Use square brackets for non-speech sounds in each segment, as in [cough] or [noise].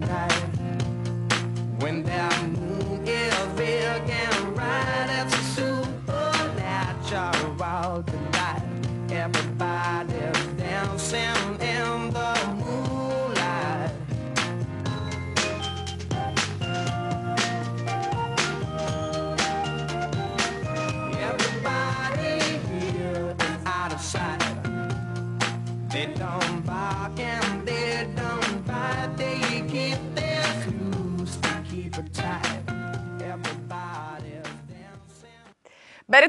night.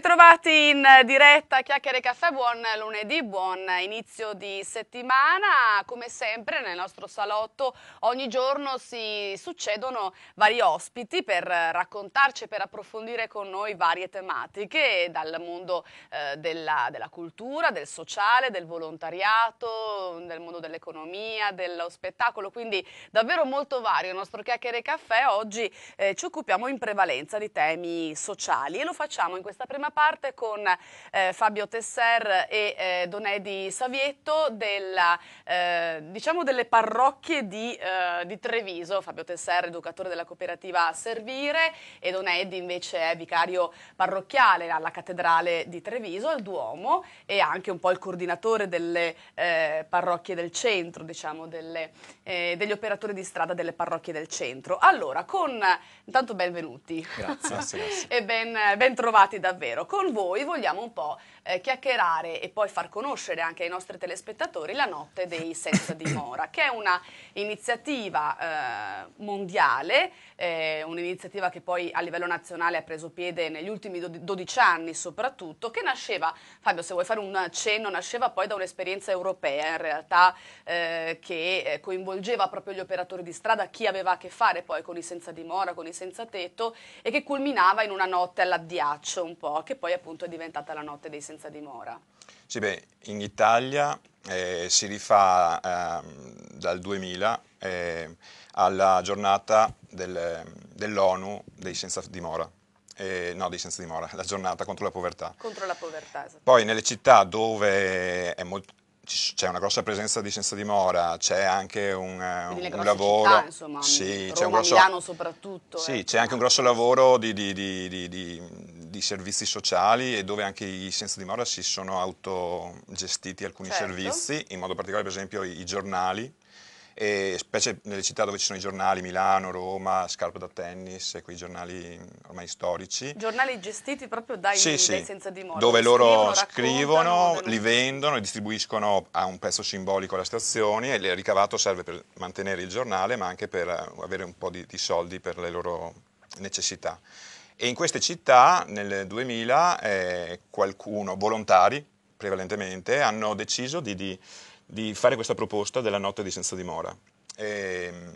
ritrovati in diretta Chiacchiere Caffè, buon lunedì, buon inizio di settimana. Come sempre nel nostro salotto ogni giorno si succedono vari ospiti per raccontarci per approfondire con noi varie tematiche dal mondo eh, della, della, cultura, del sociale, del volontariato, del mondo dell'economia, dello spettacolo, quindi davvero molto vario. Il nostro Chiacchiere Caffè oggi eh, ci occupiamo in prevalenza di temi sociali e lo facciamo in questa prima parte con eh, Fabio Tesser e eh, Donedi Savietto della, eh, diciamo delle parrocchie di, eh, di, Treviso. Fabio Tesser, educatore della cooperativa Servire e Donedi invece è vicario parrocchiale alla cattedrale di Treviso, al Duomo e anche un po' il coordinatore delle eh, parrocchie del centro, diciamo delle, eh, degli operatori di strada delle parrocchie del centro. Allora, con intanto benvenuti. Grazie. grazie, grazie. [laughs] e ben, ben trovati davvero. Pensiero. Con voi vogliamo un po' eh, chiacchierare e poi far conoscere anche ai nostri telespettatori la notte dei senza dimora, che è un'iniziativa eh, mondiale, eh, un'iniziativa che poi a livello nazionale ha preso piede negli ultimi 12 anni soprattutto, che nasceva, Fabio se vuoi fare un cenno, nasceva poi da un'esperienza europea in realtà eh, che eh, coinvolgeva proprio gli operatori di strada, chi aveva a che fare poi con i senza dimora, con i senza tetto e che culminava in una notte all'addiaccio un po', che poi appunto è diventata la notte dei senza dimora. Sì, beh, in Italia eh, si rifà eh, dal 2000 eh, alla giornata del, dell'ONU dei senza dimora. Eh, no, di senza dimora, la giornata contro la povertà. Contro la povertà, esatto. Poi nelle città dove c'è una grossa presenza di senza dimora, c'è anche un, eh, un, un lavoro. Città, insomma, sì, Roma, un grosso, Milano soprattutto. Sì, eh, c'è anche un grosso lavoro di, di, di, di di servizi sociali e dove anche i senza dimora si sono autogestiti alcuni certo. servizi, in modo particolare per esempio i, i giornali, e specie nelle città dove ci sono i giornali, Milano, Roma, scarpe da tennis, quei giornali ormai storici. Giornali gestiti proprio dai, sì, sì. dai senza dimora. Dove loro scrivono, li vendono e distribuiscono a un pezzo simbolico alla stazione e il ricavato serve per mantenere il giornale ma anche per eh, avere un po' di, di soldi per le loro necessità. E in queste città nel 2000 eh, qualcuno, volontari prevalentemente, hanno deciso di, di, di, fare questa proposta della notte di senza dimora. E, ehm,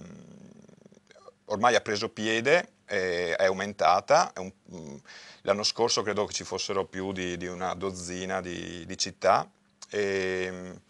ormai ha preso piede, eh, è aumentata, è un, mm, l'anno scorso credo che ci fossero più di, di una dozzina di, città. E, ehm,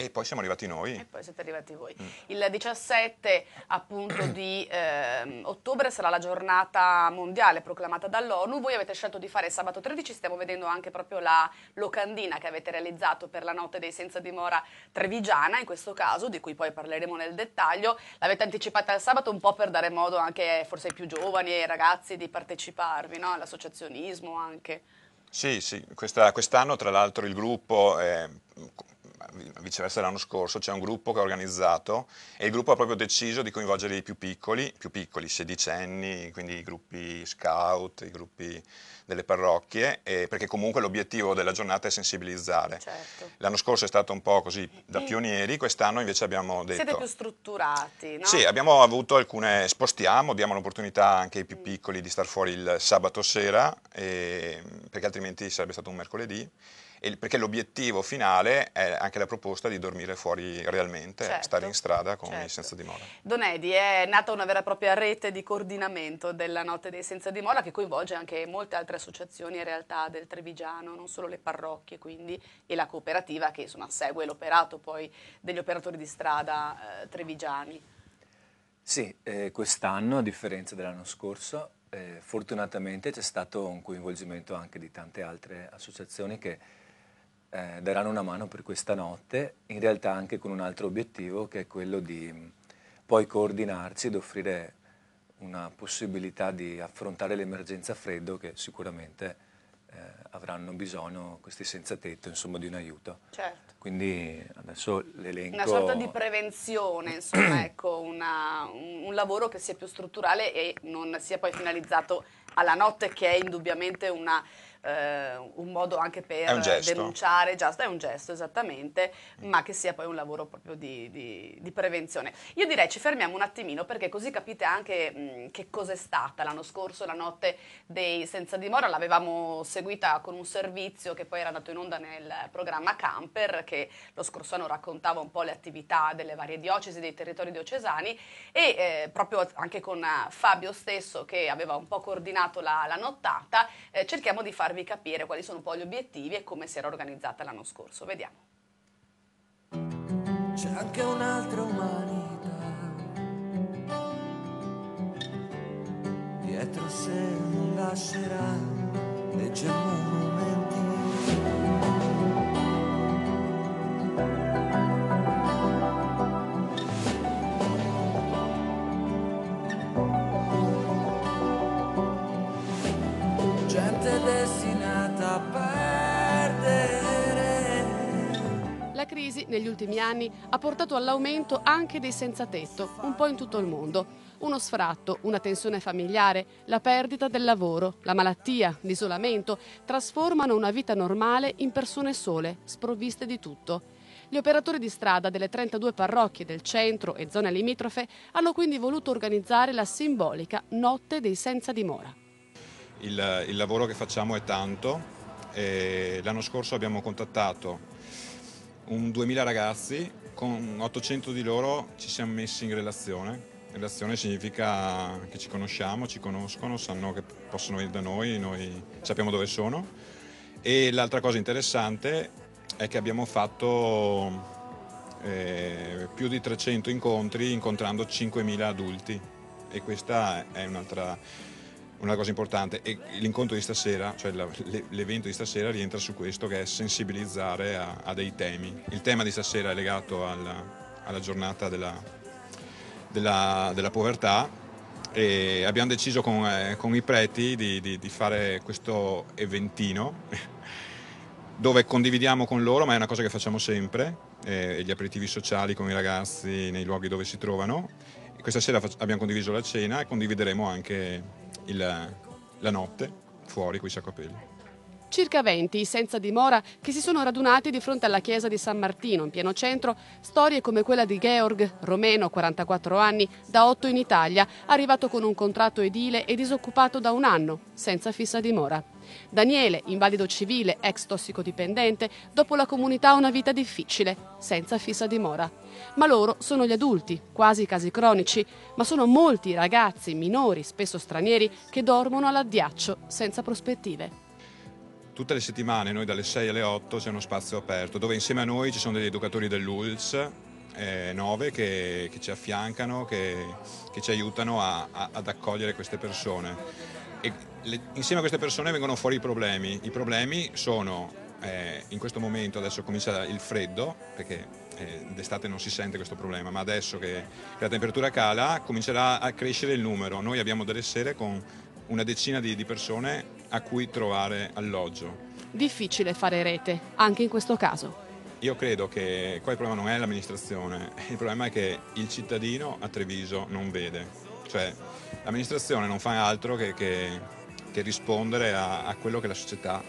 e poi siamo arrivati noi. E poi siete arrivati voi. Mm. Il 17 appunto, di eh, ottobre sarà la giornata mondiale proclamata dall'ONU. Voi avete scelto di fare sabato 13, stiamo vedendo anche proprio la locandina che avete realizzato per la notte dei senza dimora trevigiana, in questo caso, di cui poi parleremo nel dettaglio. L'avete anticipata al sabato un po' per dare modo anche forse ai più giovani e ai ragazzi di parteciparvi, no? all'associazionismo anche. Sì, sì, quest'anno tra l'altro il gruppo è viceversa l'anno scorso, c'è un gruppo che ha organizzato e il gruppo ha proprio deciso di coinvolgere i più piccoli, più piccoli, sedicenni, quindi i gruppi scout, i gruppi delle parrocchie, e, perché comunque l'obiettivo della giornata è sensibilizzare. Certo. L'anno scorso è stato un po' così da mm. pionieri, quest'anno invece abbiamo detto... Siete più strutturati, no? Sì, abbiamo avuto alcune, spostiamo, diamo l'opportunità anche ai più mm. piccoli di star fuori il sabato sera, e, perché altrimenti sarebbe stato un mercoledì perché l'obiettivo finale è anche la proposta di dormire fuori realmente, certo, stare in strada con certo. i senza dimora. Donedi è nata una vera e propria rete di coordinamento della notte dei senza dimora che coinvolge anche molte altre associazioni e realtà del Trevigiano, non solo le parrocchie quindi e la cooperativa che insomma, segue l'operato poi degli operatori di strada eh, trevigiani. Sì, eh, quest'anno a differenza dell'anno scorso eh, fortunatamente c'è stato un coinvolgimento anche di tante altre associazioni che eh, daranno una mano per questa notte, in realtà anche con un altro obiettivo che è quello di mm, poi coordinarci ed offrire una possibilità di affrontare l'emergenza freddo che sicuramente eh, avranno bisogno questi senza tetto insomma, di un aiuto. Certo. Quindi adesso l'elenco... Una sorta di prevenzione, insomma, [clears throat] ecco, una, un lavoro che sia più strutturale e non sia poi finalizzato alla notte che è indubbiamente una eh, un modo anche per denunciare, già, è un gesto esattamente, mm. ma che sia poi un lavoro proprio di, di, di, prevenzione. Io direi ci fermiamo un attimino perché così capite anche mh, che cos'è stata l'anno scorso la notte dei senza dimora, l'avevamo seguita con un servizio che poi era andato in onda nel programma Camper che lo scorso anno raccontava un po' le attività delle varie diocesi, dei territori diocesani e eh, proprio anche con Fabio stesso che aveva un po' coordinato la, la nottata, eh, cerchiamo di far farvi capire quali sono poi gli obiettivi e come si era organizzata l'anno scorso. Vediamo. C'è anche un'altra umanità dietro se non lascerà leggiamo momenti crisi negli ultimi anni ha portato all'aumento anche dei senza tetto, un po' in tutto il mondo. Uno sfratto, una tensione familiare, la perdita del lavoro, la malattia, l'isolamento, trasformano una vita normale in persone sole, sprovviste di tutto. Gli operatori di strada delle 32 parrocchie del centro e zone limitrofe hanno quindi voluto organizzare la simbolica Notte dei Senza Dimora. Il, il lavoro che facciamo è tanto. L'anno scorso abbiamo contattato un 2000 ragazzi, con 800 di loro ci siamo messi in relazione. Relazione significa che ci conosciamo, ci conoscono, sanno che possono venire da noi, noi sappiamo dove sono. E l'altra cosa interessante è che abbiamo fatto eh, più di 300 incontri incontrando 5.000 adulti e questa è un'altra una cosa importante e l'incontro di stasera, cioè l'evento di stasera rientra su questo che è sensibilizzare a, a dei temi. Il tema di stasera è legato alla, alla giornata della, della, della, povertà e abbiamo deciso con, eh, con i preti di, di, di fare questo eventino [laughs] dove condividiamo con loro, ma è una cosa che facciamo sempre, eh, gli aperitivi sociali con i ragazzi nei luoghi dove si trovano. Questa sera abbiamo condiviso la cena e condivideremo anche il, la notte fuori con i sacco a pelo circa 20 senza dimora che si sono radunati di fronte alla chiesa di San Martino in pieno centro, storie come quella di Georg, romeno, 44 anni, da 8 in Italia, arrivato con un contratto edile e disoccupato da un anno, senza fissa dimora. Daniele, invalido civile, ex tossicodipendente, dopo la comunità ha una vita difficile, senza fissa dimora. Ma loro sono gli adulti, quasi casi cronici, ma sono molti ragazzi, minori, spesso stranieri, che dormono all'addiaccio, senza prospettive tutte le settimane, noi dalle 6 alle 8, c'è uno spazio aperto dove insieme a noi ci sono degli educatori dell'ULS 9 eh, che, che, ci affiancano, che, che ci aiutano a, a, ad accogliere queste persone. Le, insieme a queste persone vengono fuori i problemi. I problemi sono eh, in questo momento adesso comincia il freddo, perché eh, d'estate non si sente questo problema, ma adesso che, che la temperatura cala comincerà a crescere il numero. Noi abbiamo delle sere con una decina di, di persone a cui trovare alloggio. Difficile fare rete, anche in questo caso. Io credo che qua il problema non è l'amministrazione, il problema è che il cittadino a Treviso non vede. Cioè l'amministrazione non fa altro che, che, che rispondere a, a, quello che la società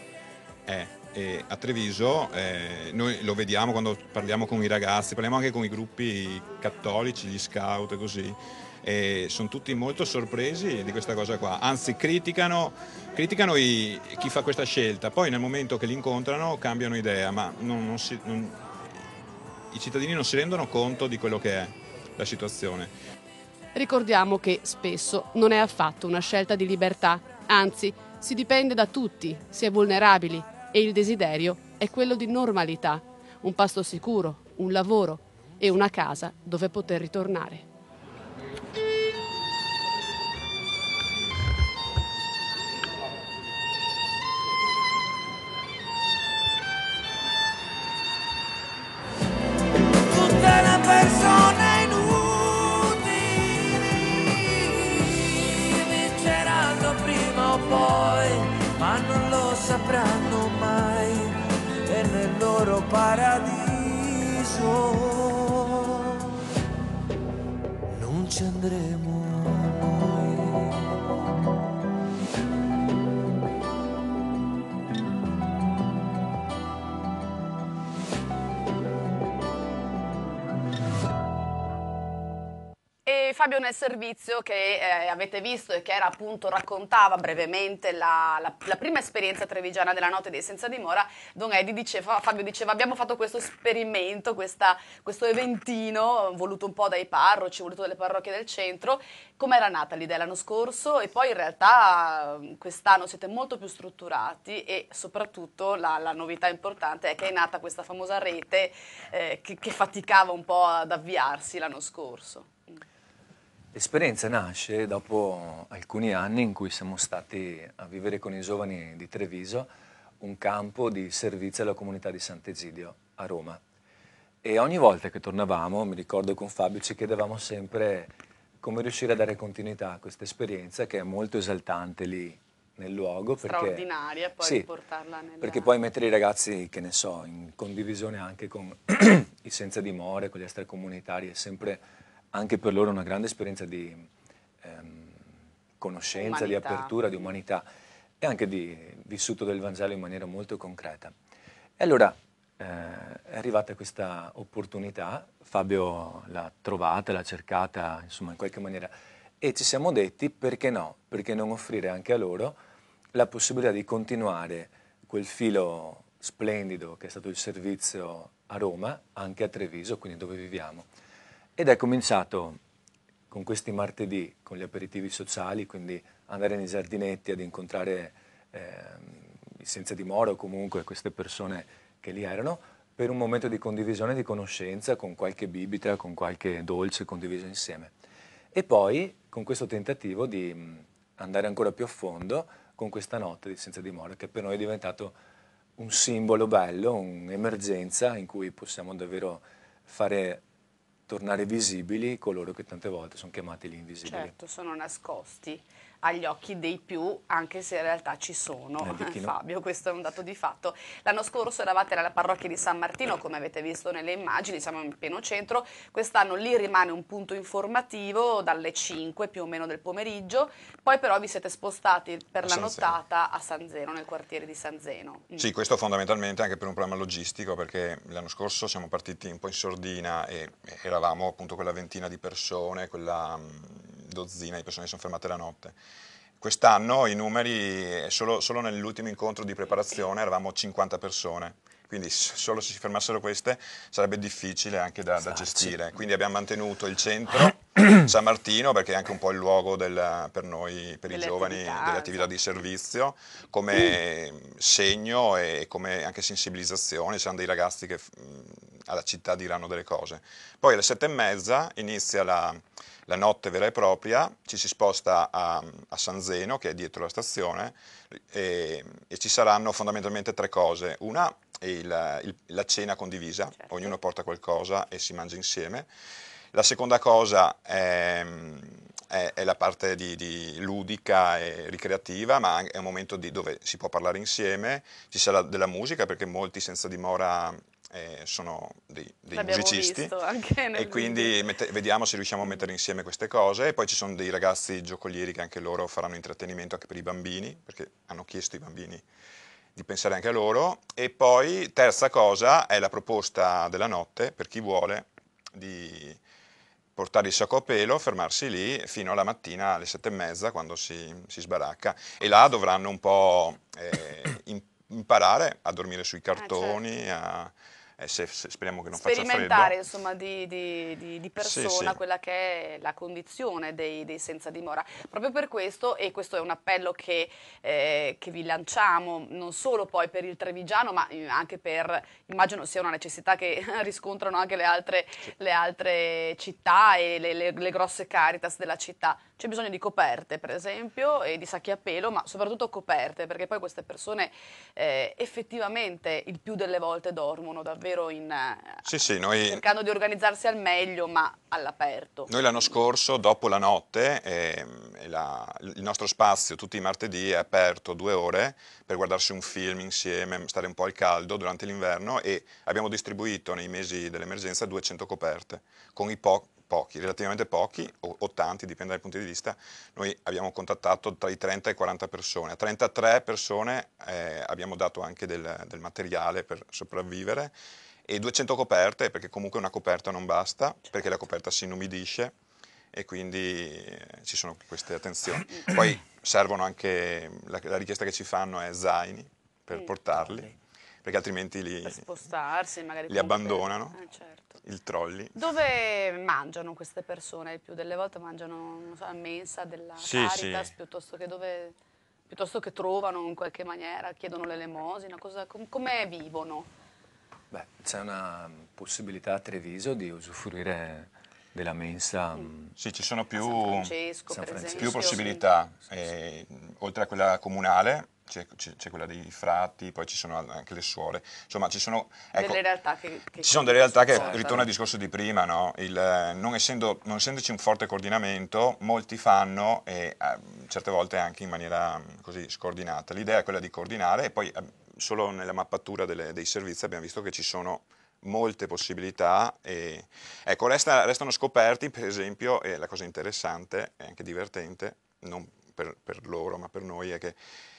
è. E a Treviso eh, noi lo vediamo quando parliamo con i ragazzi, parliamo anche con i gruppi cattolici, gli scout e così e sono tutti molto sorpresi di questa cosa qua, anzi criticano, criticano i, chi fa questa scelta, poi nel momento che li incontrano cambiano idea, ma non, non si, non, i cittadini non si rendono conto di quello che è la situazione. Ricordiamo che spesso non è affatto una scelta di libertà, anzi si dipende da tutti, si è vulnerabili e il desiderio è quello di normalità, un pasto sicuro, un lavoro e una casa dove poter ritornare. nel servizio che eh, avete visto e che era appunto raccontava brevemente la, la, la, prima esperienza trevigiana della notte dei senza dimora, Don Eddy diceva, Fabio diceva abbiamo fatto questo esperimento, questa, questo eventino voluto un po' dai parroci, voluto dalle parrocchie del centro, come era nata l'idea l'anno scorso e poi in realtà quest'anno siete molto più strutturati e soprattutto la, la novità importante è che è nata questa famosa rete eh, che, che faticava un po' ad avviarsi l'anno scorso. L'esperienza nasce dopo alcuni anni in cui siamo stati a vivere con i giovani di Treviso un campo di servizio alla comunità di Sant'Egidio a Roma. E ogni volta che tornavamo, mi ricordo con Fabio, ci chiedevamo sempre come riuscire a dare continuità a questa esperienza che è molto esaltante lì nel luogo. Straordinaria, perché, poi sì, riportarla nella... Perché poi mettere i ragazzi, che ne so, in condivisione anche con [clears throat] i senza dimore, con gli extracomunitari è sempre anche per loro una grande esperienza di ehm, conoscenza, umanità. di apertura, di umanità e anche di vissuto del Vangelo in maniera molto concreta. E allora eh, è arrivata questa opportunità, Fabio l'ha trovata, l'ha cercata, insomma in qualche maniera, e ci siamo detti perché no, perché non offrire anche a loro la possibilità di continuare quel filo splendido che è stato il servizio a Roma, anche a Treviso, quindi dove viviamo. Ed è cominciato con questi martedì, con gli aperitivi sociali, quindi andare nei giardinetti ad incontrare eh, senza dimora o comunque queste persone che lì erano, per un momento di condivisione di conoscenza con qualche bibita, con qualche dolce condiviso insieme. E poi con questo tentativo di mm, andare ancora più a fondo con questa notte di senza dimora, che per noi è diventato un simbolo bello, un'emergenza in cui possiamo davvero fare tornare visibili coloro che tante volte sono chiamati gli invisibili. Certo, sono nascosti agli occhi dei più, anche se in realtà ci sono. Eh, [laughs] Fabio, questo è un dato di fatto. L'anno scorso eravate nella parrocchia di San Martino, come avete visto nelle immagini, siamo in pieno centro. Quest'anno lì rimane un punto informativo dalle 5 più o meno del pomeriggio, poi però vi siete spostati per la nottata a San Zeno, nel quartiere di San Zeno. Mm. Sì, questo fondamentalmente anche per un problema logistico, perché l'anno scorso siamo partiti un po' in sordina e eravamo appunto quella ventina di persone, quella mm, dozzina di persone si sono fermate la notte. Quest'anno i numeri, eh, solo, solo nell'ultimo incontro di preparazione eravamo 50 persone, quindi solo se si fermassero queste sarebbe difficile anche da, da esatto. gestire. Quindi abbiamo mantenuto il centro [coughs] San Martino perché è anche un po' il luogo del, per noi, per i giovani, delle attività di esatto. servizio, come segno e come anche sensibilizzazione, c'erano dei ragazzi che mm, alla città diranno delle cose. Poi alle sette e mezza inizia la, la notte vera e propria, ci si sposta a, a San Zeno, che è dietro la stazione, e, e ci saranno fondamentalmente tre cose. Una è il, il, la cena condivisa, certo. ognuno porta qualcosa e si mangia insieme. La seconda cosa è, è, è la parte di, di ludica e ricreativa, ma è un momento dove si può parlare insieme, ci sarà della musica perché molti senza dimora eh, sono dei, dei musicisti e quindi mette, vediamo se riusciamo a mettere insieme queste cose e poi ci sono dei ragazzi giocolieri che anche loro faranno intrattenimento anche per i bambini perché hanno chiesto ai bambini di pensare anche a loro e poi terza cosa è la proposta della notte per chi vuole di portare il sacco a pelo, fermarsi lì fino alla mattina alle sette e mezza quando si, si sbaracca e là dovranno un po' eh, imparare a dormire sui cartoni, ah, certo. a eh, se, se, speriamo che non faccia freddo. Sperimentare insomma di, di, di, di persona sì, sì. quella che è la condizione dei, dei, senza dimora. Proprio per questo, e questo è un appello che, eh, che, vi lanciamo, non solo poi per il Trevigiano, ma eh, anche per, immagino sia una necessità che [laughs] riscontrano anche le altre, sì. le altre città e le, le, le grosse caritas della città. C'è bisogno di coperte, per esempio, e di sacchi a pelo, ma soprattutto coperte, perché poi queste persone eh, effettivamente il più delle volte dormono davvero davvero in, eh, sì, sì, noi... cercando di organizzarsi al meglio, ma all'aperto. Noi l'anno scorso, dopo la notte, eh, la, il nostro spazio tutti i martedì è aperto due ore per guardarsi un film insieme, stare un po' al caldo durante l'inverno e abbiamo distribuito nei mesi dell'emergenza 200 coperte con i po- pochi, relativamente pochi o, o, tanti, dipende dai punti di vista, noi abbiamo contattato tra i 30 e i 40 persone. A 33 persone eh, abbiamo dato anche del, del, materiale per sopravvivere e 200 coperte, perché comunque una coperta non basta, perché la certo. coperta si inumidisce e quindi eh, ci sono queste attenzioni. Poi servono anche, la, la richiesta che ci fanno è zaini per mm. portarli perché altrimenti li, spostarsi, li abbandonano, eh, certo. il trolley. Dove mangiano queste persone? più delle volte mangiano so, a mensa della sì, Caritas sì. piuttosto che dove piuttosto che trovano in qualche maniera, chiedono l'elemosina, com come vivono? Beh, c'è una possibilità a Treviso di usufruire della mensa. Mm. Mm, sì, ci sono più, più possibilità, e, eh, oltre a quella comunale c'è, quella dei frati, poi ci sono anche le suore, insomma ci sono, ecco, delle realtà che, che ci sono delle realtà che certo. ritorna al discorso di prima, no? Il, non, essendo, non, essendoci un forte coordinamento molti fanno e eh, certe volte anche in maniera mm, così scordinata, l'idea è quella di coordinare e poi eh, solo nella mappatura delle, dei servizi abbiamo visto che ci sono molte possibilità. E, ecco, resta, restano scoperti, per esempio, e la cosa interessante e anche divertente, non per, per loro ma per noi, è che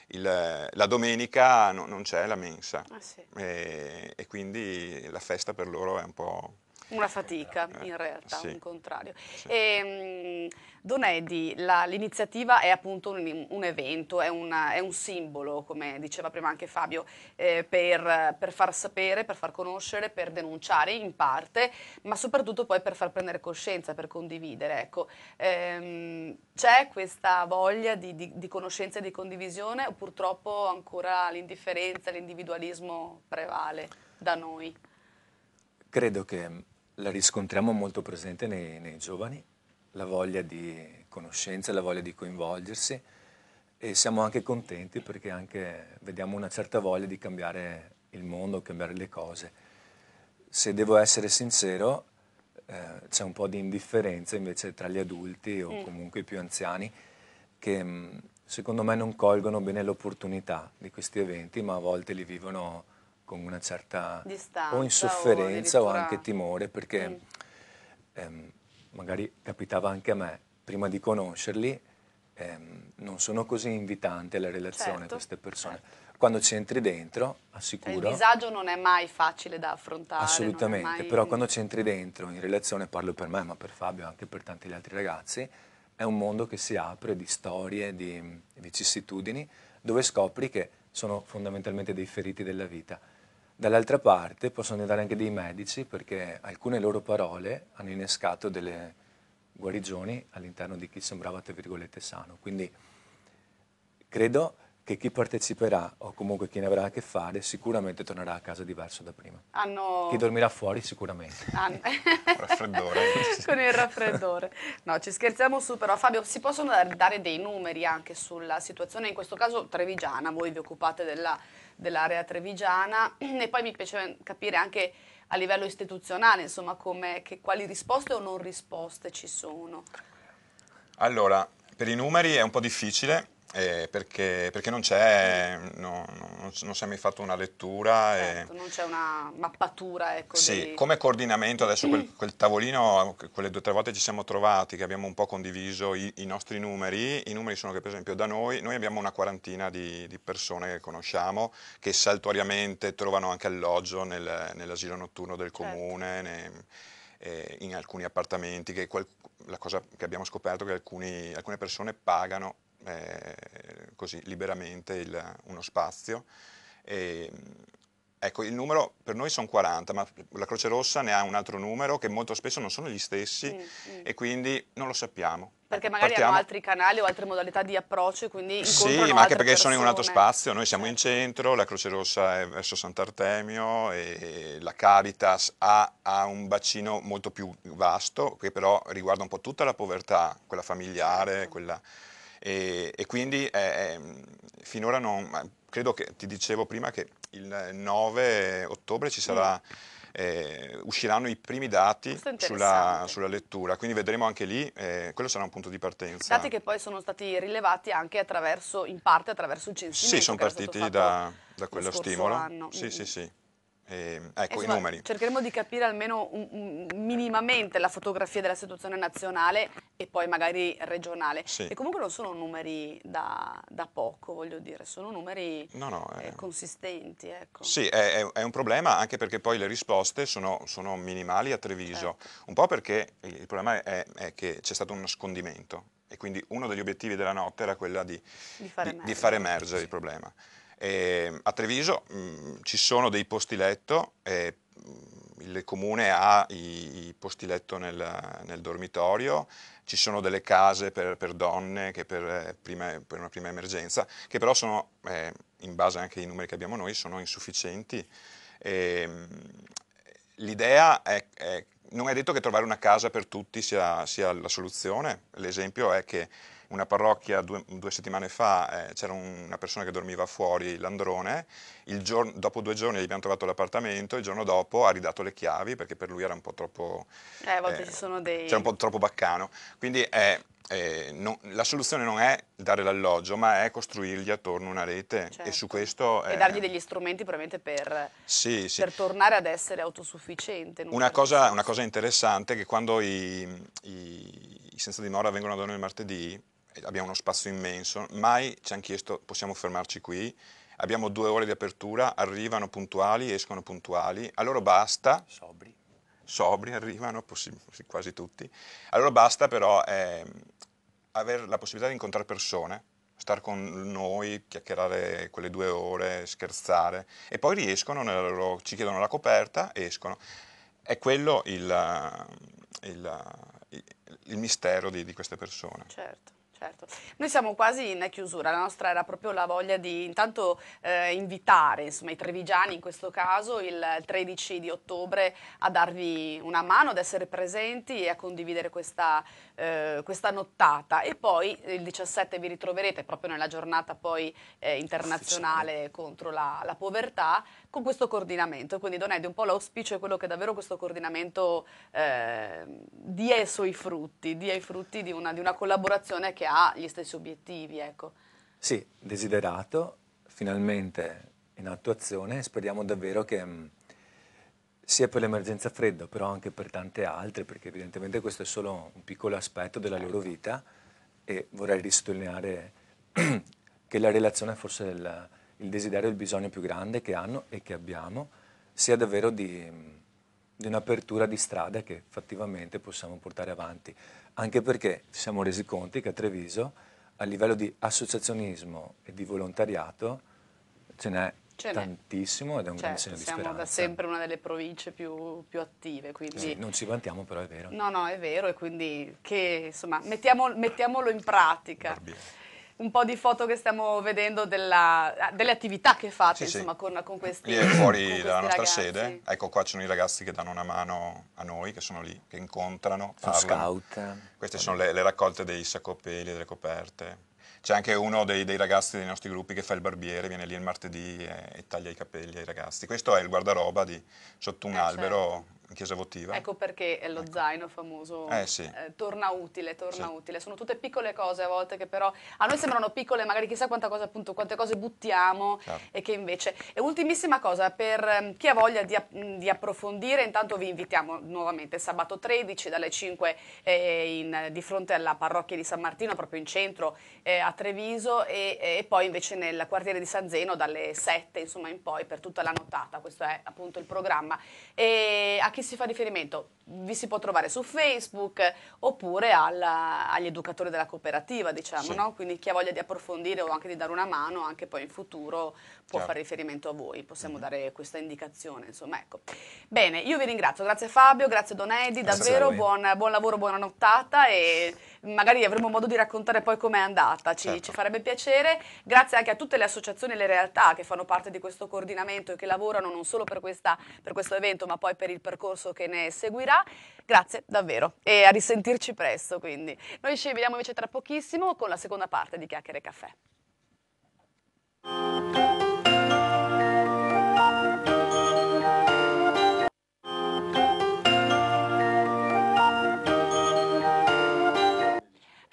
il, la domenica no, non c'è la mensa ah, sì. e, e quindi la festa per loro è un po' Una fatica, eh, in realtà, sì. un contrario. Sì. E, ehm, Don Eddy, l'iniziativa è appunto un, un evento, è, una, è, un simbolo, come diceva prima anche Fabio, eh, per, per, far sapere, per far conoscere, per denunciare in parte, ma soprattutto poi per far prendere coscienza, per condividere. Ecco, ehm, c'è questa voglia di, di, di conoscenza e di condivisione o purtroppo ancora l'indifferenza, l'individualismo prevale da noi? Credo che la riscontriamo molto presente nei, nei giovani, la voglia di conoscenza, la voglia di coinvolgersi e siamo anche contenti perché anche vediamo una certa voglia di cambiare il mondo, cambiare le cose. Se devo essere sincero, eh, c'è un po' di indifferenza invece tra gli adulti o mm. comunque i più anziani che mm, secondo me non colgono bene l'opportunità di questi eventi, ma a volte li vivono con una certa Distanza, o insofferenza o, o, anche timore, perché mm. ehm, magari capitava anche a me, prima di conoscerli ehm, non sono così invitante alla relazione certo. queste persone. Certo. Quando ci entri dentro, assicuro... Il disagio non è mai facile da affrontare. Assolutamente, mai... però quando ci entri dentro in relazione, parlo per me, ma per Fabio e anche per tanti altri ragazzi, è un mondo che si apre di storie, di vicissitudini, dove scopri che sono fondamentalmente dei feriti della vita Dall'altra parte possono andare anche dei medici perché alcune loro parole hanno innescato delle guarigioni all'interno di chi sembrava, tra virgolette, sano. Quindi credo che chi parteciperà o comunque chi ne avrà a che fare sicuramente tornerà a casa diverso da prima. Hanno... Chi dormirà fuori sicuramente. Hanno... [laughs] raffreddore. [laughs] Con il raffreddore. No, ci scherziamo su, però Fabio, si possono dare dei numeri anche sulla situazione, in questo caso trevigiana, voi vi occupate della, dell'area trevigiana [clears throat] e poi mi piace capire anche a livello istituzionale, insomma, che, quali risposte o non risposte ci sono. Allora, per i numeri è un po' difficile, eh, perché, perché, non c'è, no, no, non si è mai fatto una lettura. Certo, e... Non c'è una mappatura. Ecco, sì, dei... come coordinamento adesso quel, [clears throat] quel, tavolino, quelle due o tre volte ci siamo trovati, che abbiamo un po' condiviso i, i, nostri numeri, i numeri sono che per esempio da noi, noi abbiamo una quarantina di, di persone che conosciamo, che saltuariamente trovano anche alloggio nel, nell'asilo notturno del certo. comune. Certo. Ne, eh, in alcuni appartamenti, che qual, la cosa che abbiamo scoperto è che alcuni, alcune persone pagano eh, così liberamente il, uno spazio. E, ecco, il numero per noi sono 40, ma la Croce Rossa ne ha un altro numero che molto spesso non sono gli stessi mm, mm. e quindi non lo sappiamo. Perché ecco, magari Partiamo. hanno altri canali o altre modalità di approccio, quindi Sì, ma anche perché persone. sono in un altro spazio, noi siamo in centro, la Croce Rossa è verso Sant'Artemio e la Caritas ha, ha, un bacino molto più vasto che però riguarda un po' tutta la povertà, quella familiare, certo. quella e, e quindi è, eh, è, ehm, finora non, credo che ti dicevo prima che il 9 ottobre ci sarà... Mm. Eh, usciranno i primi dati sulla, sulla, lettura, quindi vedremo anche lì, eh, quello sarà un punto di partenza. Dati che poi sono stati rilevati anche attraverso, in parte attraverso il censimento. Sì, sono partiti da, da quello stimolo. Anno. Sì, mm. sì, mm. sì. Ehm, ecco, eh, ecco Insomma, i numeri. Cercheremo di capire almeno un, un, minimamente la fotografia della situazione nazionale e poi magari regionale. Sì. E comunque non sono numeri da, da poco, voglio dire, sono numeri no, no, eh, eh. consistenti. Ecco. Sì, è, è, è, un problema anche perché poi le risposte sono, sono minimali a Treviso, certo. un po' perché il, problema è, è che c'è stato un nascondimento e quindi uno degli obiettivi della notte era quello di, di, far, di, emergere. di far emergere, il problema. Eh, a Treviso mh, mm, ci sono dei posti letto, eh, il comune ha i, i posti letto nel, nel, dormitorio, ci sono delle case per, per donne per, eh, prima, per, una prima emergenza, che però sono, eh, in base anche ai numeri che abbiamo noi, sono insufficienti. Ehm, l'idea è, è non è detto che trovare una casa per tutti sia, sia la soluzione, l'esempio è che una parrocchia due, due settimane fa eh, c'era un, una persona che dormiva fuori, Landrone, giorno, dopo due giorni gli abbiamo trovato l'appartamento, il giorno dopo ha ridato le chiavi perché per lui era un po' troppo... Eh, a volte eh, ci sono dei... C'era un po' troppo baccano, quindi eh, eh, non, la soluzione non è dare l'alloggio, ma è costruirgli attorno una rete certo. e su certo. questo... Eh, e dargli degli strumenti probabilmente per, sì, sì. per tornare ad essere autosufficiente. Una certo cosa, una cosa, interessante è che quando i, i, i senza dimora vengono da noi il martedì, eh, abbiamo uno spazio immenso, mai ci hanno chiesto possiamo fermarci qui, abbiamo due ore di apertura, arrivano puntuali, escono puntuali, a loro basta... Sobri sobri [laughs] arrivano, quasi tutti. Allora basta però eh, avere la possibilità di incontrare persone, star con noi, chiacchierare quelle due ore, scherzare e poi riescono, loro, ci chiedono la coperta escono. È quello il, il, il mistero di, di queste persone. Certo. Certo. Noi siamo quasi in chiusura, la nostra era proprio la voglia di intanto eh, invitare insomma, i trevigiani, in questo caso il 13 di ottobre, a darvi una mano, ad essere presenti e a condividere questa, eh, questa nottata. E poi eh, il 17 vi ritroverete proprio nella giornata poi, eh, internazionale contro la, la povertà con questo coordinamento. Quindi Don Eddie, un po' l'auspicio è quello che davvero questo coordinamento eh, dia i suoi frutti, dia i frutti di una, di una collaborazione che ha gli stessi obiettivi. Ecco. Sì, desiderato, finalmente in attuazione, speriamo davvero che mh, sia per l'emergenza freddo, però anche per tante altre, perché evidentemente questo è solo un piccolo aspetto della loro certo. vita e vorrei risottolineare [clears throat] che la relazione è forse il desiderio, il bisogno più grande che hanno e che abbiamo sia davvero di, di un'apertura di strada che effettivamente possiamo portare avanti, anche perché ci siamo resi conti che a Treviso a livello di associazionismo e di volontariato ce n'è tantissimo ed è un cioè, grande segno di speranza. Siamo da sempre una delle province più, più attive, quindi... Sì, non ci vantiamo però, è vero. No, no, è vero e quindi che, insomma, mettiamo, mettiamolo in pratica. Barbie un po' di foto che stiamo vedendo della, ah, delle attività che fate sì, insomma, sì. Con, con, questi Lì è fuori dalla nostra ragazzi. sede, ecco qua ci sono i ragazzi che danno una mano a noi, che sono lì, che incontrano, sono parlano. scout. Queste sono le, le raccolte dei sacopeli, delle coperte. C'è anche uno dei, dei, ragazzi dei nostri gruppi che fa il barbiere, viene lì il martedì e, e taglia i capelli ai ragazzi. Questo è il guardaroba di, sotto un eh, albero certo chiesa votiva. Ecco perché è lo ecco. zaino famoso eh, sì. eh, torna utile, torna sì. utile. Sono tutte piccole cose a volte che però a noi sembrano piccole, magari chissà quanta cosa, appunto, quante cose buttiamo certo. e che invece... E ultimissima cosa, per ehm, chi ha voglia di, di, approfondire, intanto vi invitiamo nuovamente sabato 13 dalle 5 eh, in, di fronte alla parrocchia di San Martino, proprio in centro eh, a Treviso e, e poi invece nel quartiere di San Zeno dalle 7 insomma in poi per tutta la nottata. Questo è appunto il programma. E a chi chi si fa riferimento? Vi si può trovare su Facebook oppure alla, agli educatori della cooperativa, diciamo, sì. no? Quindi chi ha voglia di approfondire o anche di dare una mano, anche poi in futuro può Chiaro. fare riferimento a voi, possiamo mm-hmm. dare questa indicazione. Insomma, ecco. Bene, io vi ringrazio, grazie Fabio, grazie Don Edi, davvero buon, buon, lavoro, buona nottata e magari avremo modo di raccontare poi com'è andata, ci, certo. ci, farebbe piacere. Grazie anche a tutte le associazioni e le realtà che fanno parte di questo coordinamento e che lavorano non solo per, questa, per questo evento ma poi per il percorso che ne seguirà. Grazie davvero e a risentirci presto quindi. Noi ci vediamo invece tra pochissimo con la seconda parte di Chiacchiere Caffè.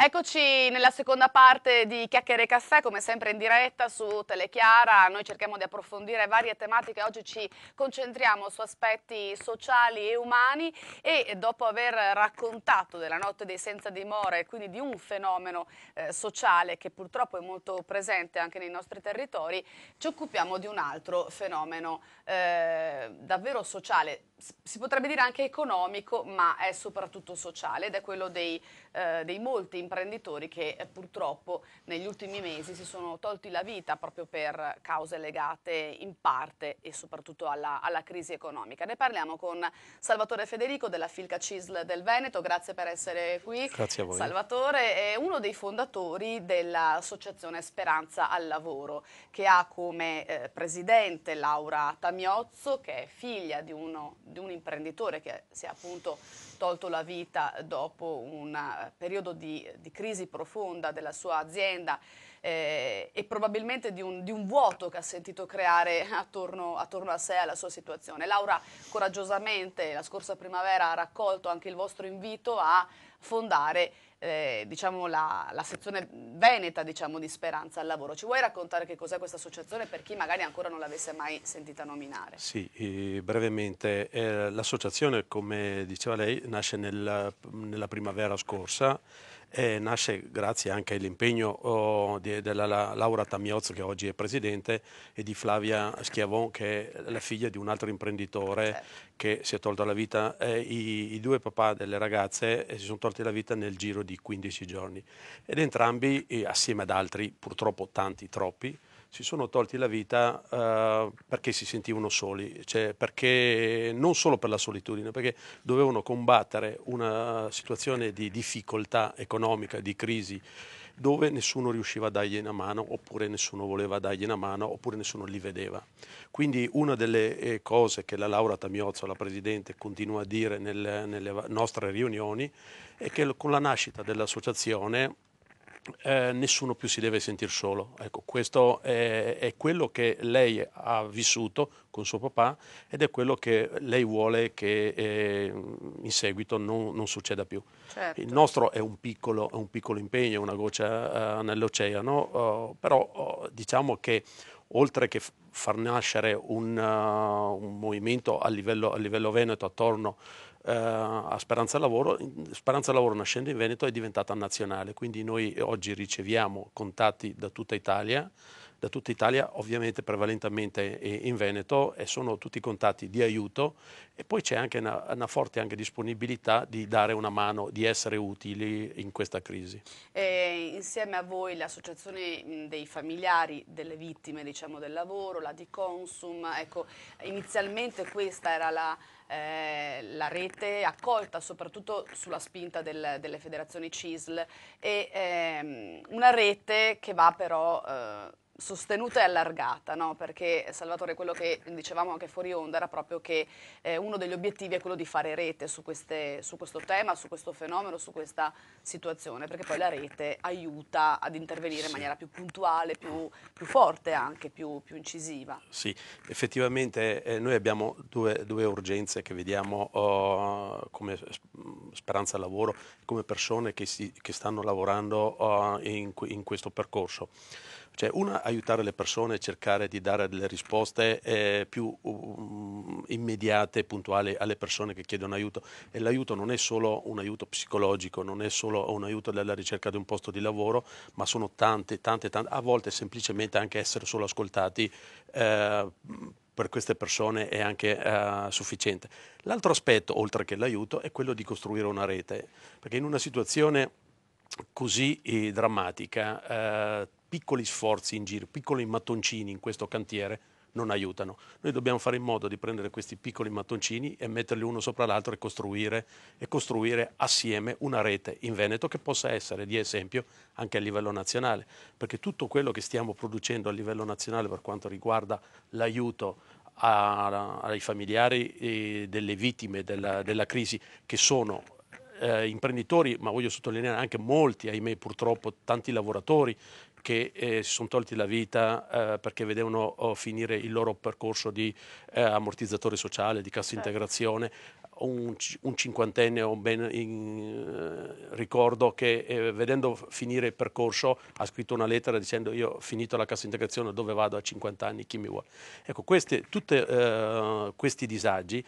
Eccoci nella seconda parte di Chiacchiere Caffè, come sempre in diretta su Telechiara. Noi cerchiamo di approfondire varie tematiche, oggi ci concentriamo su aspetti sociali e umani e dopo aver raccontato della notte dei senza dimore, quindi di un fenomeno eh, sociale che purtroppo è molto presente anche nei nostri territori, ci occupiamo di un altro fenomeno eh, davvero sociale si potrebbe dire anche economico, ma è soprattutto sociale ed è quello dei, eh, dei molti imprenditori che eh, purtroppo negli ultimi mesi si sono tolti la vita proprio per cause legate in parte e soprattutto alla, alla crisi economica. Ne parliamo con Salvatore Federico della Filca CISL del Veneto, grazie per essere qui. Grazie a voi. Salvatore è uno dei fondatori dell'associazione Speranza al Lavoro che ha come eh, presidente Laura Tamiozzo che è figlia di uno di un imprenditore che si è appunto tolto la vita dopo un eh, periodo di, di crisi profonda della sua azienda eh, e probabilmente di un, di un, vuoto che ha sentito creare attorno, attorno, a sé e alla sua situazione. Laura coraggiosamente la scorsa primavera ha raccolto anche il vostro invito a fondare eh, diciamo la, la, sezione veneta diciamo, di Speranza al lavoro. Ci vuoi raccontare che cos'è questa associazione per chi magari ancora non l'avesse mai sentita nominare? Sì, eh, brevemente, eh, l'associazione come diceva lei nasce nel, nella primavera scorsa eh, nasce grazie anche all'impegno oh, della la, Laura Tamiozzo che oggi è presidente e di Flavia Schiavon che è la figlia di un altro imprenditore certo. che si è tolta la vita. Eh, i, i, due papà delle ragazze eh, si sono tolti la vita nel giro di 15 giorni ed entrambi eh, assieme ad altri, purtroppo tanti, troppi, si sono tolti la vita eh, perché si sentivano soli, cioè perché, non solo per la solitudine, perché dovevano combattere una situazione di difficoltà economica, di crisi, dove nessuno riusciva a dargli una mano, oppure nessuno voleva dargli una mano, oppure nessuno li vedeva. Quindi una delle eh, cose che la Laura Tamiozzo, la Presidente, continua a dire nel, nelle nostre riunioni è che con la nascita dell'associazione eh, nessuno più si deve sentire solo. Ecco, questo è, è, quello che lei ha vissuto con suo papà ed è quello che lei vuole che eh, in seguito non, non succeda più. Certo. Il nostro è un piccolo, un piccolo impegno, una goccia eh, nell'oceano, eh, però eh, diciamo che oltre che far nascere un, uh, un movimento a livello, a livello veneto attorno a eh, a Speranza Lavoro. Speranza Lavoro nascendo in Veneto è diventata nazionale, quindi noi oggi riceviamo contatti da tutta Italia da tutta Italia, ovviamente prevalentemente in Veneto e sono tutti contatti di aiuto e poi c'è anche una, una forte anche disponibilità di dare una mano, di essere utili in questa crisi. E insieme a voi l'associazione dei familiari delle vittime diciamo, del lavoro, la di Consum, ecco, inizialmente questa era la... Eh, la rete accolta soprattutto sulla spinta del, delle federazioni CISL e ehm, una rete che va però eh, sostenuta e allargata, no? perché Salvatore quello che dicevamo anche fuori onda era proprio che eh, uno degli obiettivi è quello di fare rete su, queste, su, questo tema, su questo fenomeno, su questa situazione, perché poi la rete aiuta ad intervenire in maniera più puntuale, più, più forte anche, più, più, incisiva. Sì, effettivamente eh, noi abbiamo due, due, urgenze che vediamo oh, come mm, speranza al lavoro, come persone che, si, che stanno lavorando oh, in, in questo percorso. Cioè, una, aiutare le persone, cercare di dare delle risposte eh, più um, immediate, puntuali alle persone che chiedono aiuto. E l'aiuto non è solo un aiuto psicologico, non è solo un aiuto della ricerca di un posto di lavoro, ma sono tante, tante, tante, a volte semplicemente anche essere solo ascoltati. Eh, per queste persone è anche uh, sufficiente. L'altro aspetto, oltre che l'aiuto, è quello di costruire una rete, perché in una situazione così eh, drammatica eh, piccoli sforzi in giro, piccoli mattoncini in questo cantiere non aiutano. Noi dobbiamo fare in modo di prendere questi piccoli mattoncini e metterli uno sopra l'altro e costruire, e costruire assieme una rete in Veneto che possa essere di esempio anche a livello nazionale, perché tutto quello che stiamo producendo a livello nazionale per quanto riguarda l'aiuto ai familiari delle vittime della, della crisi che sono eh, imprenditori, ma voglio sottolineare anche molti, ahimè purtroppo tanti lavoratori che eh, si sono tolti la vita eh, perché vedevano oh, finire il loro percorso di eh, ammortizzatore sociale, di cassa certo. integrazione. Un, un cinquantenne o ben in, eh, ricordo che eh, vedendo finire il percorso ha scritto una lettera dicendo io ho finito la cassa integrazione dove vado a 50 anni chi mi vuole. Ecco, queste, tutti eh, questi disagi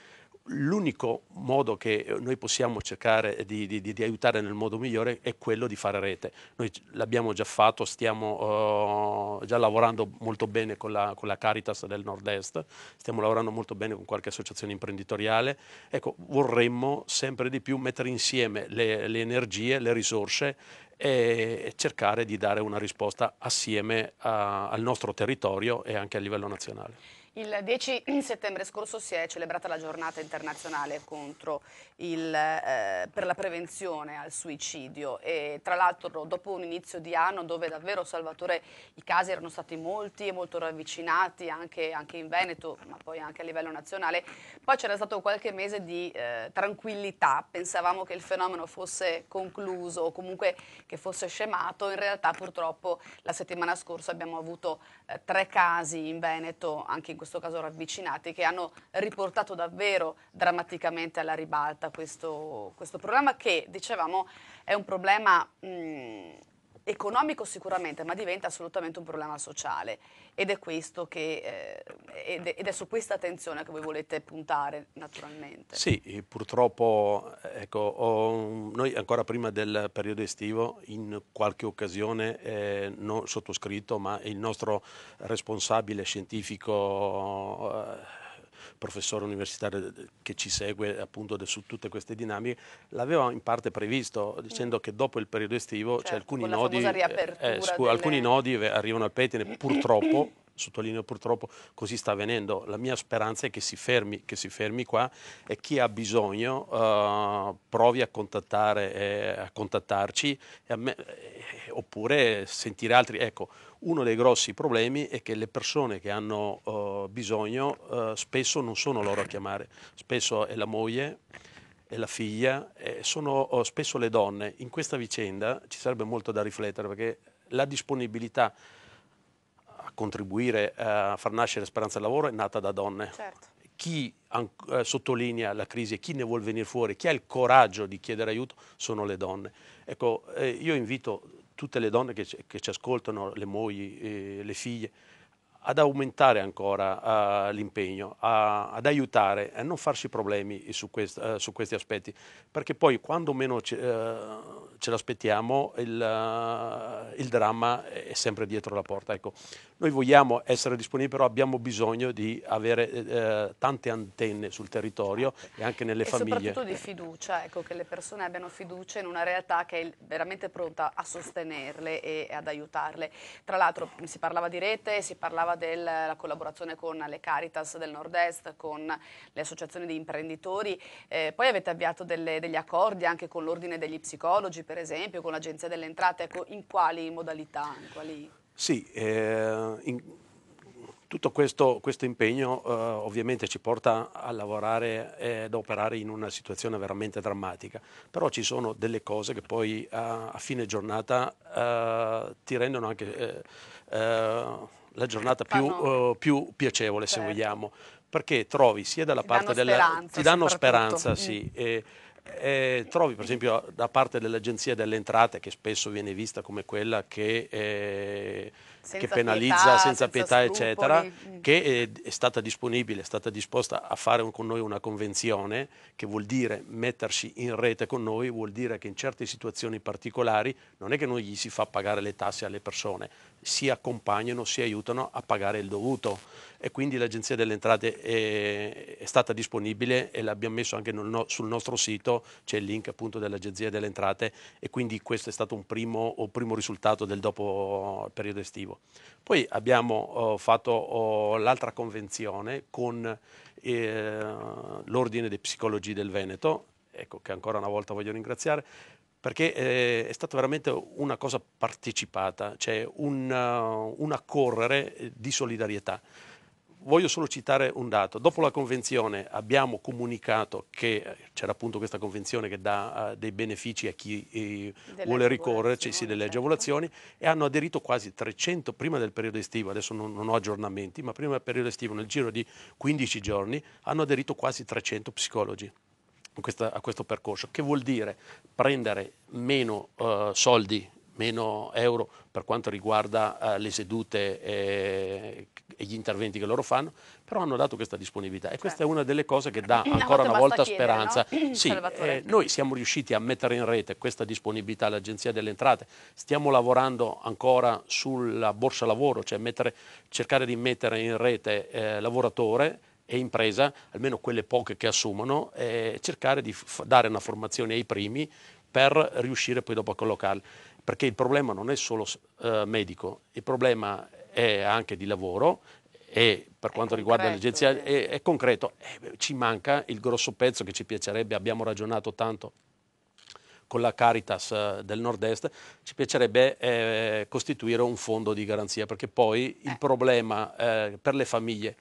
l'unico modo che eh, noi possiamo cercare di, di, di, aiutare nel modo migliore è quello di fare rete. Noi l'abbiamo già fatto, stiamo uh, già lavorando molto bene con la, con la, Caritas del Nord-Est, stiamo lavorando molto bene con qualche associazione imprenditoriale. Ecco, vorremmo sempre di più mettere insieme le, le energie, le risorse e cercare di dare una risposta assieme a, al nostro territorio e anche a livello nazionale. Il 10 settembre scorso si è celebrata la giornata internazionale il, eh, per la prevenzione al suicidio e tra l'altro dopo un inizio di anno dove davvero Salvatore i casi erano stati molti e molto ravvicinati anche, anche in Veneto ma poi anche a livello nazionale, poi c'era stato qualche mese di eh, tranquillità, pensavamo che il fenomeno fosse concluso o comunque che fosse scemato, in realtà purtroppo la settimana scorsa abbiamo avuto eh, tre casi in Veneto anche in questo caso ravvicinati, che hanno riportato davvero drammaticamente alla ribalta questo, questo problema che, dicevamo, è un problema... Mh, mm, economico sicuramente, ma diventa assolutamente un problema sociale ed è, che, eh, ed è, su questa attenzione che voi volete puntare naturalmente. Sì, eh, purtroppo eh, ecco, ho, noi ancora prima del periodo estivo in qualche occasione, eh, non sottoscritto, ma il nostro responsabile scientifico... Eh, professore universitario che ci segue appunto su tutte queste dinamiche, l'aveva in parte previsto mm. dicendo che dopo il periodo estivo cioè, certo, cioè alcuni, nodi, eh, eh, delle... alcuni, nodi, arrivano al pettine purtroppo [clears throat] sottolineo purtroppo così sta avvenendo, la mia speranza è che si fermi, che si fermi qua e chi ha bisogno uh, provi a, contattare, eh, a contattarci eh, eh, oppure sentire altri. Ecco, uno dei grossi problemi è che le persone che hanno uh, bisogno uh, spesso non sono loro a chiamare, spesso è la moglie, è la figlia, sono spesso le donne. In questa vicenda ci sarebbe molto da riflettere perché la disponibilità a contribuire eh, a far nascere speranza del lavoro è nata da donne. Certo. Chi eh, sottolinea la crisi e chi ne vuole venire fuori, chi ha il coraggio di chiedere aiuto, sono le donne. Ecco, eh, io invito tutte le donne che, ci ascoltano, le mogli, le figlie, ad aumentare ancora uh, l'impegno, a, ad aiutare, a non farsi problemi su, quest, uh, su questi aspetti, perché poi quando meno ce, uh, ce l'aspettiamo il, il, dramma è sempre dietro la porta. Ecco, noi vogliamo essere disponibili, però abbiamo bisogno di avere tante antenne sul territorio e anche nelle e famiglie. soprattutto di fiducia, ecco, che le persone abbiano fiducia in una realtà che è veramente pronta a sostenerle e ad aiutarle. Tra l'altro si parlava di rete, si parlava parlava della collaborazione con le Caritas del Nord-Est, con le associazioni di imprenditori, eh, poi avete avviato delle, degli accordi anche con l'Ordine degli Psicologi, per esempio, con l'Agenzia delle Entrate, ecco, in quali modalità? In quali... Sì, eh, in, tutto questo, questo impegno eh, ovviamente ci porta a lavorare e ad operare in una situazione veramente drammatica, però ci sono delle cose che poi a, a fine giornata eh, ti rendono anche eh, eh, la giornata più, uh, più piacevole, certo. se vogliamo, perché trovi sia dalla ti parte della... ti danno speranza, mm. sì. Mm. E, e trovi per esempio da parte dell'Agenzia delle Entrate, che spesso viene vista come quella che... Eh, senza che penalizza pietà, senza pietà, senza eccetera, mm. che è, eh, è, stata disponibile, è stata disposta a fare un, con noi una convenzione, che vuol dire mettersi in rete con noi, vuol dire che in certe situazioni particolari non è che noi gli si fa pagare le tasse alle persone, si accompagnano, si aiutano a pagare il dovuto. E quindi l'Agenzia delle Entrate è, è stata disponibile e l'abbiamo messo anche no, sul nostro sito, c'è il link appunto dell'Agenzia delle Entrate e quindi questo è stato un primo, un primo risultato del dopo eh, periodo estivo obiettivo. Poi abbiamo oh, fatto oh, l'altra convenzione con eh, l'Ordine dei Psicologi del Veneto, ecco, che ancora una volta voglio ringraziare, perché eh, è stata veramente una cosa partecipata, cioè un, uh, un accorrere di solidarietà voglio solo citare un dato. Dopo la convenzione abbiamo comunicato che eh, c'era appunto questa convenzione che dà uh, dei benefici a chi uh, vuole ricorrerci, sì, delle certo. agevolazioni, e hanno aderito quasi 300 prima del periodo estivo, adesso non, non, ho aggiornamenti, ma prima del periodo estivo, nel giro di 15 giorni, hanno aderito quasi 300 psicologi. A, a questo percorso, che vuol dire prendere meno uh, soldi meno euro per quanto riguarda eh, le sedute eh, e gli interventi che loro fanno, però hanno dato questa disponibilità e questa è certo. una delle cose che dà ancora una volta speranza. Chiedere, no? [clears throat] Sì, eh, noi siamo riusciti a mettere in rete questa disponibilità all'Agenzia delle Entrate, stiamo lavorando ancora sulla borsa lavoro, cioè mettere, cercare di mettere in rete eh, lavoratore e impresa, almeno quelle poche che assumono, cercare di dare una formazione ai primi per riuscire poi dopo a collocarli perché il problema non è solo eh, medico, il problema è anche di lavoro e per quanto concreto, riguarda l'agenzia è, è, concreto, eh, ci manca il grosso pezzo che ci piacerebbe, abbiamo ragionato tanto con la Caritas eh, del Nord-Est, ci piacerebbe eh, costituire un fondo di garanzia perché poi il eh. problema eh, per le famiglie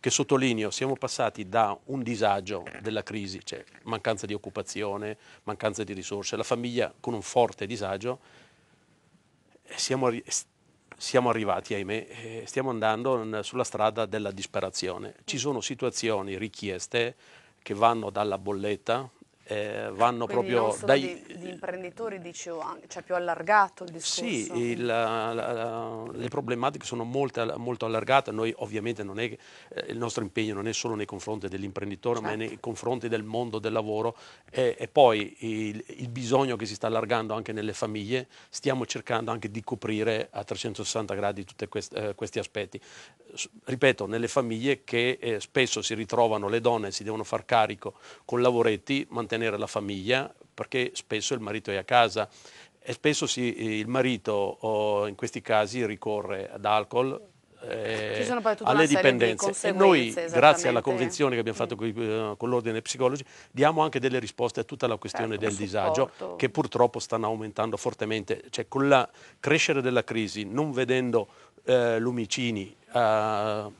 che sottolineo, siamo passati da un disagio della crisi, cioè mancanza di occupazione, mancanza di risorse, la famiglia con un forte disagio, siamo, siamo arrivati, ahimè, stiamo andando sulla strada della disperazione. Ci sono situazioni, richieste che vanno dalla bolletta, eh, vanno Quindi proprio dagli di, di imprenditori, dicevo, c'è cioè più allargato il discorso. Sì, il, la, la, le problematiche sono molto, molto, allargate, noi ovviamente non è che, eh, il nostro impegno non è solo nei confronti dell'imprenditore, certo. ma nei confronti del mondo del lavoro e, e poi il, il, bisogno che si sta allargando anche nelle famiglie, stiamo cercando anche di coprire a 360 gradi tutti quest, eh, questi aspetti ripeto, nelle famiglie che eh, spesso si ritrovano le donne, si devono far carico con lavoretti, mantenere la famiglia, perché spesso il marito è a casa e spesso si, eh, il marito oh, in questi casi ricorre ad alcol, eh, alle dipendenze. Di e noi, grazie alla convenzione che abbiamo fatto mm. con l'ordine psicologi, diamo anche delle risposte a tutta la questione certo, del disagio che purtroppo stanno aumentando fortemente. Cioè, con la crescere della crisi, non vedendo eh, lumicini eh,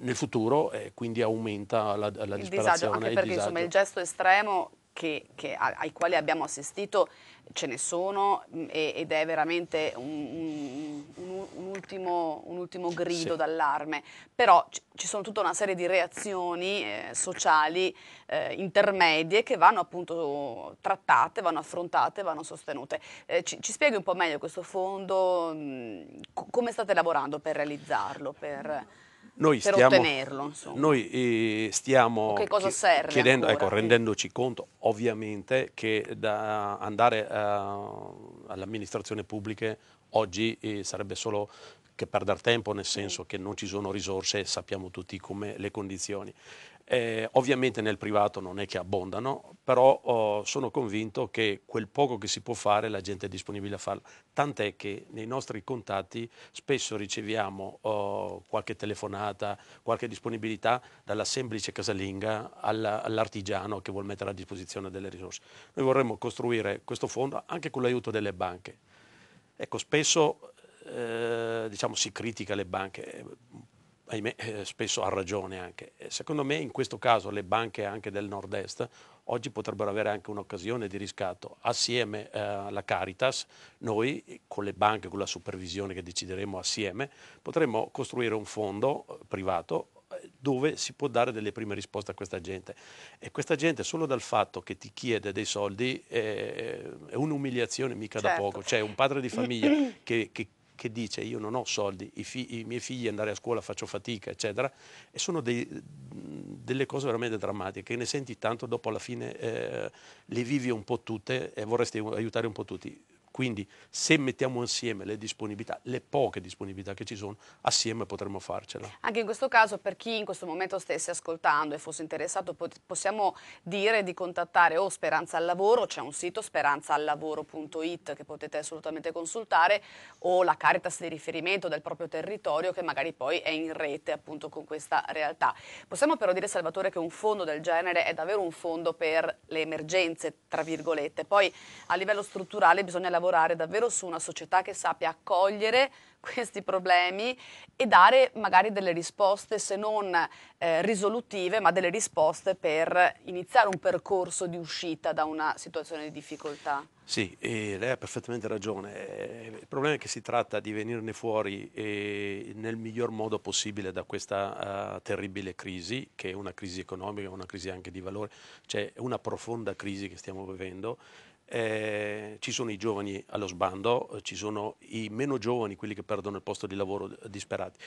nel futuro e quindi aumenta la, la disperazione. Disagio, anche perché il, insomma, il gesto estremo che, che, ai quali abbiamo assistito ce ne sono mm, ed è veramente un, un, un, ultimo, un ultimo, grido sì. d'allarme, però ci sono tutta una serie di reazioni eh, sociali eh, intermedie che vanno appunto trattate, vanno affrontate, vanno sostenute. Eh, ci, ci, spieghi un po' meglio questo fondo, mh, mm, come state lavorando per realizzarlo? Per... Noi per stiamo, ottenerlo? Insomma. Noi eh, stiamo chiedendo, ecco, rendendoci conto ovviamente che da andare eh, alle amministrazioni oggi eh, sarebbe solo che perdere tempo nel senso che non ci sono risorse e sappiamo tutti come le condizioni. Eh, ovviamente nel privato non è che abbondano, però oh, sono convinto che quel poco che si può fare la gente è disponibile a farlo, tant'è che nei nostri contatti spesso riceviamo oh, qualche telefonata, qualche disponibilità dalla semplice casalinga alla, all'artigiano che vuole mettere a disposizione delle risorse. Noi vorremmo costruire questo fondo anche con l'aiuto delle banche. Ecco, spesso eh, diciamo, si critica le banche, eh, ahimè, eh, spesso ha ragione anche. Eh, secondo me in questo caso le banche anche del nord-est oggi potrebbero avere anche un'occasione di riscatto assieme eh, alla Caritas, noi con le banche, con la supervisione che decideremo assieme, potremmo costruire un fondo eh, privato dove si può dare delle prime risposte a questa gente. E questa gente solo dal fatto che ti chiede dei soldi è, è un'umiliazione mica certo. da poco. Cioè un padre di [clears throat] famiglia che, che che dice io non ho soldi, i, figli, i miei figli andare a scuola faccio fatica, eccetera, e sono dei, delle cose veramente drammatiche, che ne senti tanto, dopo alla fine eh, le vivi un po' tutte e vorresti aiutare un po' tutti. Quindi se mettiamo insieme le disponibilità, le poche disponibilità che ci sono, assieme potremmo farcela. Anche in questo caso, per chi in questo momento stesse ascoltando e fosse interessato, possiamo dire di contattare o Speranza al Lavoro, c'è un sito speranzaallavoro.it che potete assolutamente consultare, o la Caritas di riferimento del proprio territorio che magari poi è in rete appunto con questa realtà. Possiamo però dire, Salvatore, che un fondo del genere è davvero un fondo per le emergenze, tra virgolette. Poi a livello strutturale bisogna lavorare lavorare davvero su una società che sappia accogliere questi problemi e dare magari delle risposte, se non eh, risolutive, ma delle risposte per iniziare un percorso di uscita da una situazione di difficoltà. Sì, lei ha perfettamente ragione. Eh, il problema è che si tratta di venirne fuori eh, nel miglior modo possibile da questa uh, terribile crisi, che è una crisi economica, una crisi anche di valore, c'è cioè una profonda crisi che stiamo vivendo eh, ci sono i giovani allo sbando, eh, ci sono i meno giovani, quelli che perdono il posto di lavoro eh, disperati.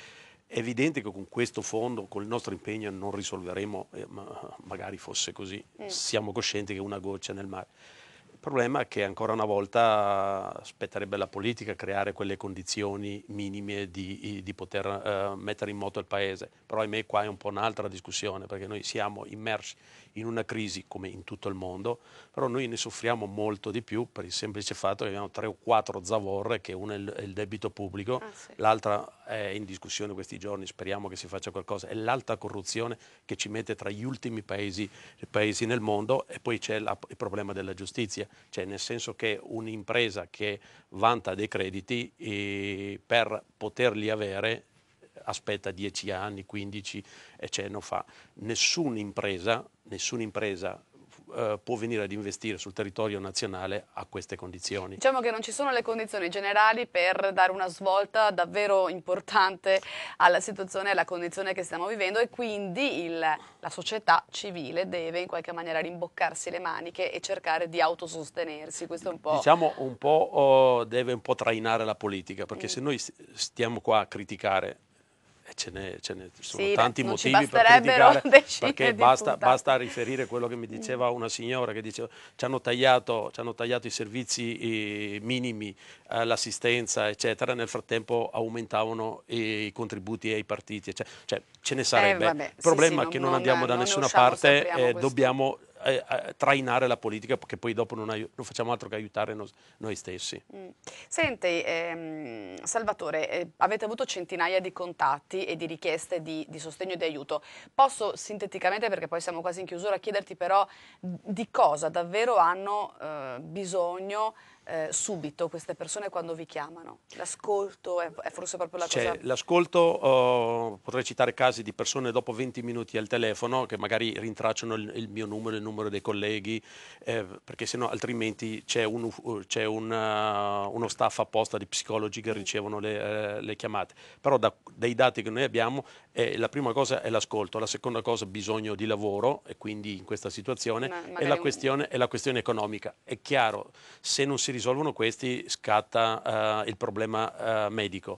È evidente che con questo fondo, con il nostro impegno, non risolveremo, eh, ma magari fosse così, mm. siamo coscienti che è una goccia nel mare. Il problema è che ancora una volta spetterebbe alla politica creare quelle condizioni minime di, di poter eh, mettere in moto il paese, però ahimè qua è un po' un'altra discussione perché noi siamo immersi in una crisi come in tutto il mondo, però noi ne soffriamo molto di più per il semplice fatto che abbiamo tre o quattro zavorre, che una è il, debito pubblico, ah, sì. l'altra è in discussione questi giorni, speriamo che si faccia qualcosa, è l'alta corruzione che ci mette tra gli ultimi paesi, paesi nel mondo e poi c'è la, il problema della giustizia, cioè nel senso che un'impresa che vanta dei crediti eh, per poterli avere aspetta 10 anni, 15 e ce non fa. Nessuna impresa, nessuna impresa eh, può venire ad investire sul territorio nazionale a queste condizioni. Diciamo che non ci sono le condizioni generali per dare una svolta davvero importante alla situazione e alla condizione che stiamo vivendo e quindi il, la società civile deve in qualche maniera rimboccarsi le maniche e cercare di autosostenersi. Questo è un po'... Diciamo un po' oh, deve un po' trainare la politica perché mm. se noi stiamo qua a criticare eh, ce ne, ce ne sono sì, tanti motivi per criticare, [laughs] perché basta, basta, riferire quello che mi diceva mm. una signora che diceva ci hanno tagliato, ci hanno tagliato i servizi eh, minimi, eh, l'assistenza, eccetera, nel frattempo aumentavano i, i contributi ai partiti, eccetera. cioè ce ne eh, sarebbe. Eh, Il problema sì, sì, è che non, non andiamo da non nessuna parte, e eh, dobbiamo eh, eh, trainare la politica perché poi dopo non, non facciamo altro che aiutare no noi stessi. Mm. Senti, ehm, Salvatore, eh, avete avuto centinaia di contatti e di richieste di, di sostegno e di aiuto. Posso sinteticamente, perché poi siamo quasi in chiusura, chiederti però di cosa davvero hanno eh, bisogno eh, subito queste persone quando vi chiamano? L'ascolto è, è, forse proprio la cioè, cosa... L'ascolto, oh, potrei citare casi di persone dopo 20 minuti al telefono che magari rintracciano il, il mio numero, il numero dei colleghi, eh, perché sennò altrimenti c'è, un, uh, c'è un, uh, uno staff apposta di psicologi che ricevono le, uh, le chiamate. Però da, dai dati che noi abbiamo eh, la prima cosa è l'ascolto, la seconda cosa è bisogno di lavoro e quindi in questa situazione è la, un... è la, questione, economica. È chiaro, se non si risolvono questi scatta eh, il problema eh, medico.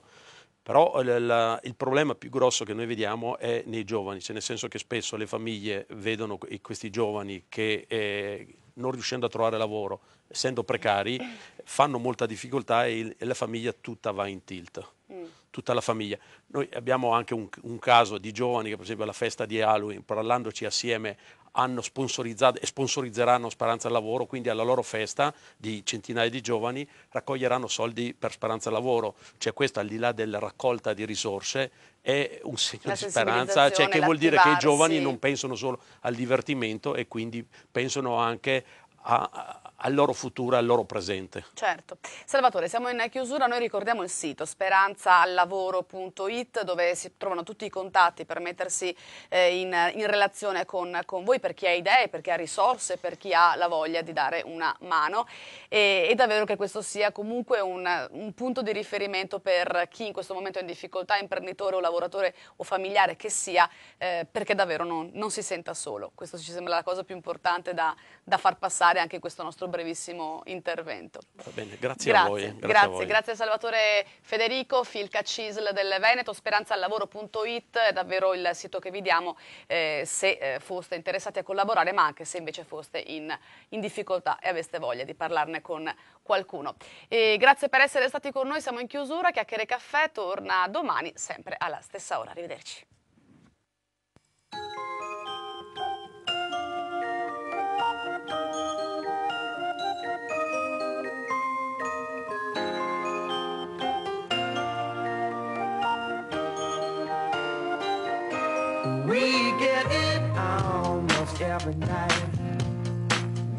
Però eh, la, il problema più grosso che noi vediamo è nei giovani, cioè nel senso che spesso le famiglie vedono questi giovani che eh, non riuscendo a trovare lavoro, essendo precari, [laughs] fanno molta difficoltà e, il, e la famiglia tutta va in tilt. Mm tutta la famiglia. Noi abbiamo anche un, un caso di giovani che per esempio alla festa di Halloween, parlandoci assieme, hanno sponsorizzato e sponsorizzeranno Speranza al Lavoro, quindi alla loro festa di centinaia di giovani raccoglieranno soldi per Speranza al Lavoro. Cioè questo al di là della raccolta di risorse è un segno di speranza, cioè che vuol dire che i giovani non pensano solo al divertimento e quindi pensano anche a, a al loro futuro al loro presente. Certo. Salvatore, siamo in chiusura, noi ricordiamo il sito speranzaallavoro.it dove si trovano tutti i contatti per mettersi eh, in, in, relazione con, con, voi per chi ha idee, per chi ha risorse, per chi ha la voglia di dare una mano e, e davvero che questo sia comunque un, un, punto di riferimento per chi in questo momento è in difficoltà, imprenditore o lavoratore o familiare che sia, eh, perché davvero non, non, si senta solo. Questo ci sembra la cosa più importante da, da far passare anche in questo nostro brevissimo intervento. Va bene, grazie, grazie a voi. Grazie, grazie, a voi. grazie a Salvatore Federico, Filca Cisl del Veneto, speranzaallavoro.it è davvero il sito che vi diamo eh, se eh, foste interessati a collaborare ma anche se invece foste in, in difficoltà e aveste voglia di parlarne con qualcuno. E grazie per essere stati con noi, siamo in chiusura, Chiacchiere Caffè torna domani sempre alla stessa ora, arrivederci.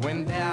when there